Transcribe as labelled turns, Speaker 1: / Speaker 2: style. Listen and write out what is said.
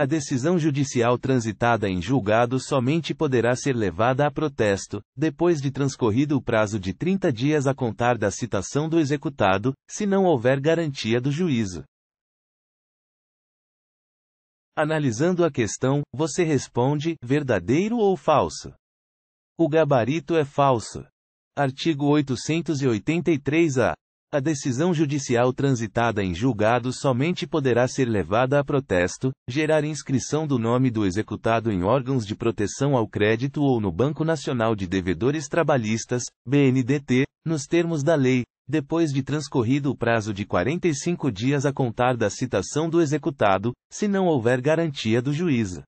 Speaker 1: A decisão judicial transitada em julgado somente poderá ser levada a protesto, depois de transcorrido o prazo de 30 dias a contar da citação do executado, se não houver garantia do juízo. Analisando a questão, você responde: verdadeiro ou falso? O gabarito é falso. Artigo 883-A. A decisão judicial transitada em julgado somente poderá ser levada a protesto, gerar inscrição do nome do executado em órgãos de proteção ao crédito ou no Banco Nacional de Devedores Trabalhistas, BNDT, nos termos da lei, depois de transcorrido o prazo de 45 dias a contar da citação do executado, se não houver garantia do juízo.